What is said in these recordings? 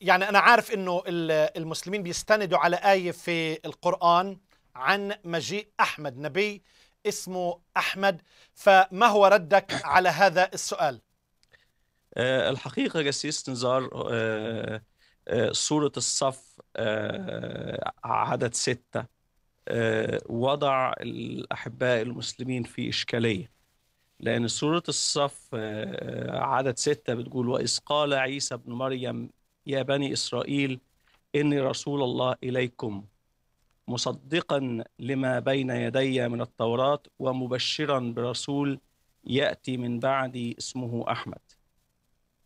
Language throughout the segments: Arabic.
يعني أنا عارف أنه المسلمين بيستندوا على آية في القرآن عن مجيء أحمد نبي اسمه أحمد فما هو ردك على هذا السؤال؟ آه، الحقيقة قسيس نزار آه، آه، سورة الصف عدد ستة وضع الأحباء المسلمين في إشكالية لأن سورة الصف عدد ستة بتقول وإذ قال عيسى ابن مريم يا بني إسرائيل إني رسول الله إليكم مصدقا لما بين يدي من التوراة ومبشرا برسول يأتي من بعدي اسمه أحمد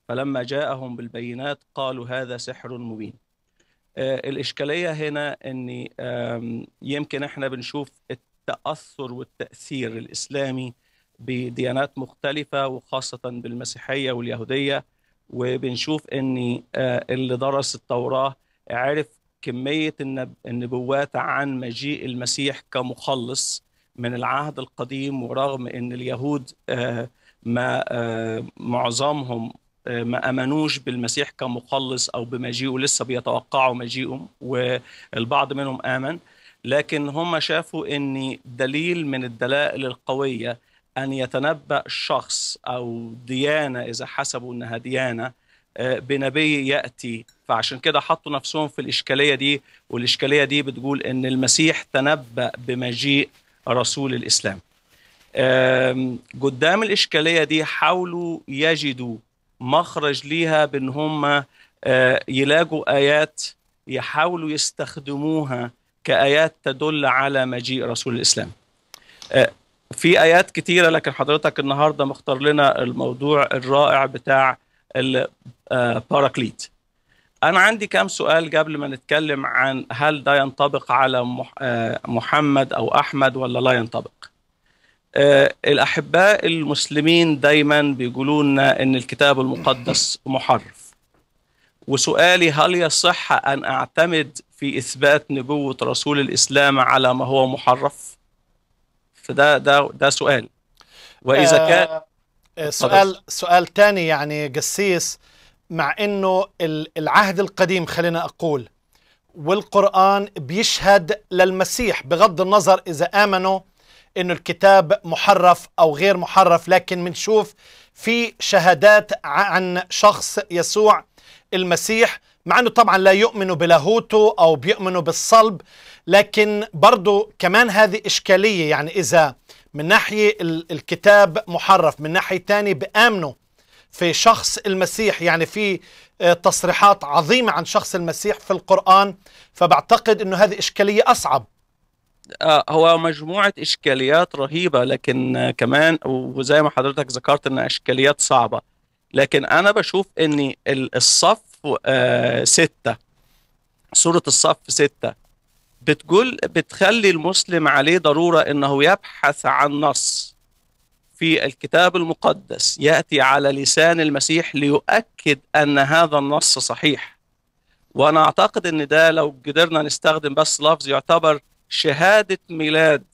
فلما جاءهم بالبينات قالوا هذا سحر مبين آه، الإشكالية هنا أن يمكن إحنا بنشوف التأثر والتأثير الإسلامي بديانات مختلفة وخاصة بالمسيحية واليهودية وبنشوف ان آه، اللي درس التوراه عرف كميه النبوات عن مجيء المسيح كمخلص من العهد القديم ورغم ان اليهود آه، ما آه، معظمهم ما امنوش بالمسيح كمخلص او بمجيئه لسه بيتوقعوا مجيئه والبعض منهم امن لكن هم شافوا ان دليل من الدلائل القويه أن يتنبأ شخص أو ديانة إذا حسبوا أنها ديانة آه، بنبي يأتي فعشان كده حطوا نفسهم في الإشكالية دي والإشكالية دي بتقول أن المسيح تنبأ بمجيء رسول الإسلام قدام الإشكالية دي حاولوا يجدوا مخرج ليها بأن هم آه، يلاقوا آيات يحاولوا يستخدموها كآيات تدل على مجيء رسول الإسلام آه، في ايات كتيره لكن حضرتك النهارده مختار لنا الموضوع الرائع بتاع الباراكليت آه، انا عندي كام سؤال قبل ما نتكلم عن هل ده ينطبق على آه، محمد او احمد ولا لا ينطبق آه، الاحباء المسلمين دايما بيقولوا لنا ان الكتاب المقدس محرف وسؤالي هل يصح ان اعتمد في اثبات نبوه رسول الاسلام على ما هو محرف فده ده ده سؤال واذا آه، كان آه، سؤال سؤال سؤال ثاني يعني قسيس مع انه العهد القديم خلينا اقول والقران بيشهد للمسيح بغض النظر اذا امنوا انه الكتاب محرف او غير محرف لكن بنشوف في شهادات عن شخص يسوع المسيح مع أنه طبعا لا يؤمنوا بلاهوته أو بيؤمنوا بالصلب لكن برضو كمان هذه إشكالية يعني إذا من ناحية الكتاب محرف من ناحية ثانيه بآمنوا في شخص المسيح يعني في آه، تصريحات عظيمة عن شخص المسيح في القرآن فبعتقد أنه هذه إشكالية أصعب آه، هو مجموعة إشكاليات رهيبة لكن آه، كمان وزي ما حضرتك ذكرت إن إشكاليات صعبة لكن أنا بشوف إن الصف آه، ستة سورة الصف ستة بتقول بتخلي المسلم عليه ضرورة أنه يبحث عن نص في الكتاب المقدس يأتي على لسان المسيح ليؤكد أن هذا النص صحيح وأنا أعتقد أن ده لو قدرنا نستخدم بس لفظ يعتبر شهادة ميلاد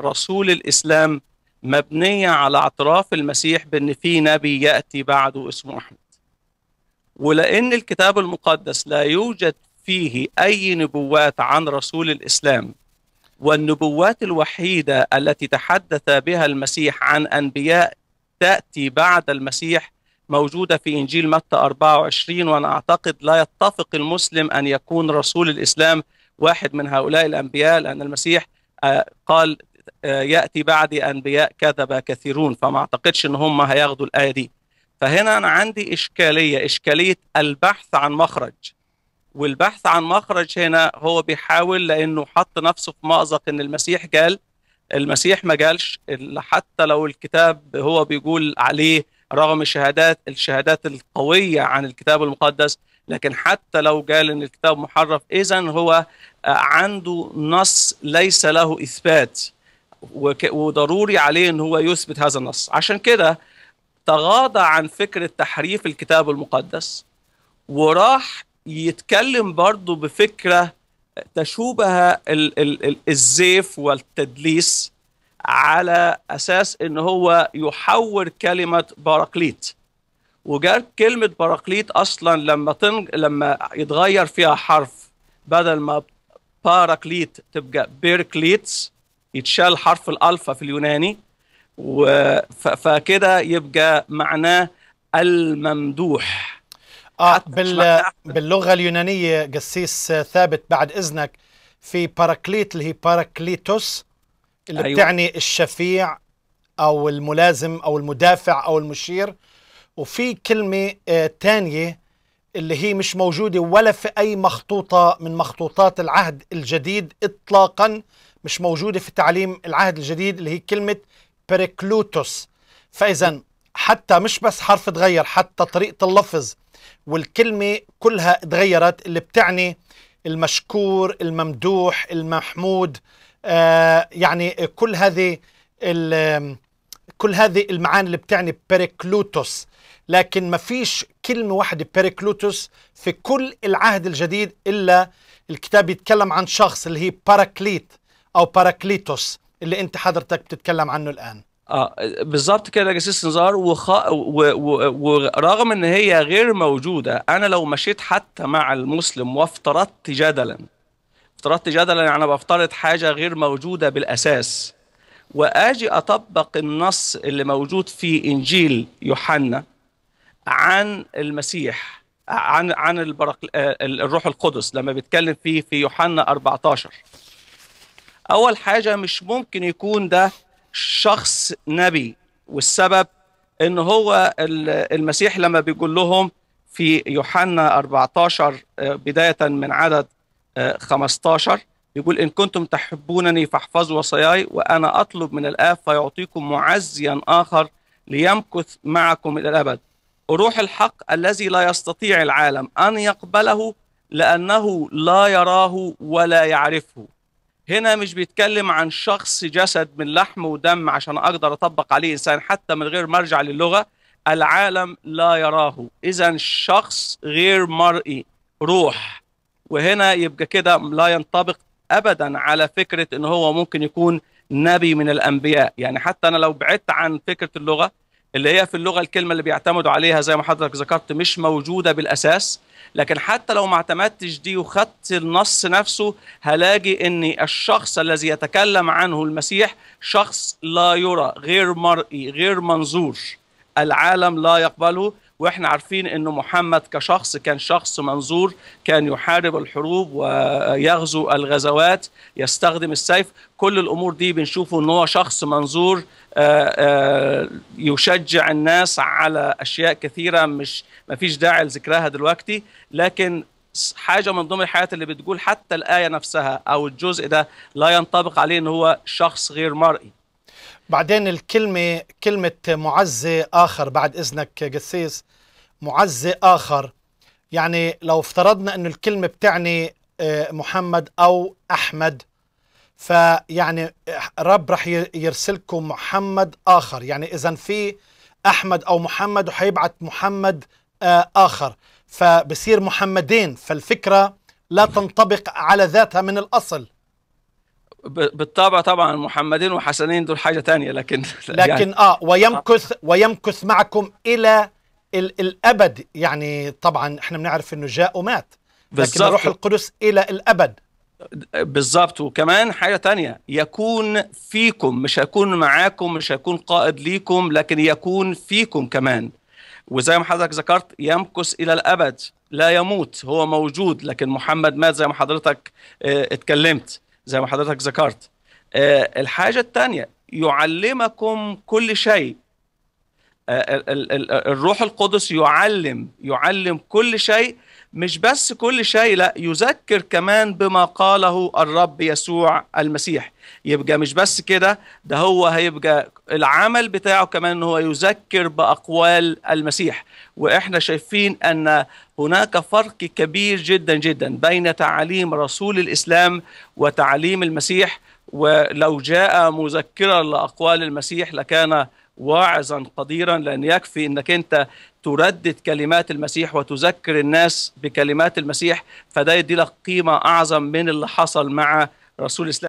رسول الإسلام مبنية على اعتراف المسيح بأن في نبي يأتي بعده اسمه أحمد ولأن الكتاب المقدس لا يوجد فيه أي نبوات عن رسول الإسلام والنبوات الوحيدة التي تحدث بها المسيح عن أنبياء تأتي بعد المسيح موجودة في إنجيل متى 24 وأنا أعتقد لا يتفق المسلم أن يكون رسول الإسلام واحد من هؤلاء الأنبياء لأن المسيح آه، قال آه، يأتي بعد أنبياء كذب كثيرون فما أعتقدش أن هم هياخدوا الآية دي فهنا انا عندي اشكاليه اشكاليه البحث عن مخرج والبحث عن مخرج هنا هو بيحاول لانه حط نفسه في مأزق ان المسيح قال المسيح ما قالش حتى لو الكتاب هو بيقول عليه رغم الشهادات الشهادات القويه عن الكتاب المقدس لكن حتى لو قال ان الكتاب محرف اذا هو عنده نص ليس له اثبات وضروري عليه ان هو يثبت هذا النص عشان كده تغاضى عن فكره تحريف الكتاب المقدس وراح يتكلم برضه بفكره تشوبها ال ال الزيف والتدليس على اساس ان هو يحور كلمه باراكليت وجار كلمه باراكليت اصلا لما تنج... لما يتغير فيها حرف بدل ما باراكليت تبقى بيركليتس يتشال حرف الالفا في اليوناني فكده يبقى معناه الممدوح آه بال... باللغة اليونانية قسيس ثابت بعد إذنك في باراكليت اللي هي باراكليتوس اللي أيوة. بتعني الشفيع أو الملازم أو المدافع أو المشير وفي كلمة آه، تانية اللي هي مش موجودة ولا في أي مخطوطة من مخطوطات العهد الجديد إطلاقا مش موجودة في تعليم العهد الجديد اللي هي كلمة بريكلوتوس فإذا حتى مش بس حرف تغير حتى طريقة اللفظ والكلمة كلها تغيرت اللي بتعني المشكور الممدوح المحمود آه يعني كل هذه كل هذه المعاني اللي بتعني بيريكلوتوس لكن ما فيش كلمة واحدة بيريكلوتوس في كل العهد الجديد إلا الكتاب يتكلم عن شخص اللي هي باراكليت أو باراكليتوس اللي انت حضرتك بتتكلم عنه الان اه بالظبط كده ليجاسي نزار وخ... و... و... ورغم ان هي غير موجوده انا لو مشيت حتى مع المسلم وافترضت جدلا افترضت جدلا يعني بفترض حاجه غير موجوده بالاساس واجي اطبق النص اللي موجود في انجيل يوحنا عن المسيح عن عن البرق... آه، الروح القدس لما بيتكلم فيه في يوحنا 14 اول حاجه مش ممكن يكون ده شخص نبي والسبب ان هو المسيح لما بيقول لهم في يوحنا 14 آه، بدايه من عدد 15 آه، يقول إن كنتم تحبونني فاحفظوا وصاياي وأنا أطلب من الآب فيعطيكم معزيا آخر ليمكث معكم إلى الأبد روح الحق الذي لا يستطيع العالم أن يقبله لأنه لا يراه ولا يعرفه هنا مش بيتكلم عن شخص جسد من لحم ودم عشان اقدر اطبق عليه انسان حتى من غير مرجع للغه العالم لا يراه اذا شخص غير مرئي روح وهنا يبقى كده لا ينطبق ابدا على فكره ان هو ممكن يكون نبي من الانبياء يعني حتى انا لو بعدت عن فكره اللغه اللي هي في اللغه الكلمه اللي بيعتمدوا عليها زي ما حضرتك ذكرت مش موجوده بالاساس لكن حتى لو ما اعتمدتش دي وخدت النص نفسه هلاقي ان الشخص الذي يتكلم عنه المسيح شخص لا يرى غير مرئي غير منظور العالم لا يقبله واحنا عارفين انه محمد كشخص كان شخص منظور كان يحارب الحروب ويغزو الغزوات يستخدم السيف كل الامور دي بنشوفه ان هو شخص منظور آه، آه، يشجع الناس على اشياء كثيره مش ما فيش داعي لذكرها دلوقتي لكن حاجه من ضمن الحاجات اللي بتقول حتى الايه نفسها او الجزء ده لا ينطبق عليه ان هو شخص غير مرئي بعدين الكلمة كلمة معزي آخر بعد إذنك قسيس معزي آخر يعني لو افترضنا أن الكلمة بتعني آه، محمد أو أحمد فيعني رب رح يرسلكم محمد آخر يعني إذا في أحمد أو محمد وحيبعت محمد آه، آخر فبصير محمدين فالفكرة لا تنطبق على ذاتها من الأصل بالطبع طبعا محمدين وحسنين دول حاجه تانية لكن يعني لكن يعني اه ويمكث ويمكث معكم الى ال الابد يعني طبعا احنا بنعرف انه جاء ومات لكن روح القدس الى الابد بالظبط وكمان حاجه تانية يكون فيكم مش هيكون معاكم مش هيكون قائد ليكم لكن يكون فيكم كمان وزي ما حضرتك ذكرت يمكث الى الابد لا يموت هو موجود لكن محمد مات زي ما حضرتك اه اتكلمت زي ما حضرتك ذكرت آه، الحاجة الثانية يعلمكم كل شيء آه، الروح القدس يعلم يعلم كل شيء مش بس كل شيء لا يذكر كمان بما قاله الرب يسوع المسيح يبقى مش بس كده ده هو هيبقى العمل بتاعه كمان ان هو يذكر باقوال المسيح واحنا شايفين ان هناك فرق كبير جدا جدا بين تعاليم رسول الاسلام وتعاليم المسيح ولو جاء مذكرا لاقوال المسيح لكان واعظا قديرا لان يكفي انك انت تردد كلمات المسيح وتذكر الناس بكلمات المسيح فده يدي لك قيمه اعظم من اللي حصل مع رسول الاسلام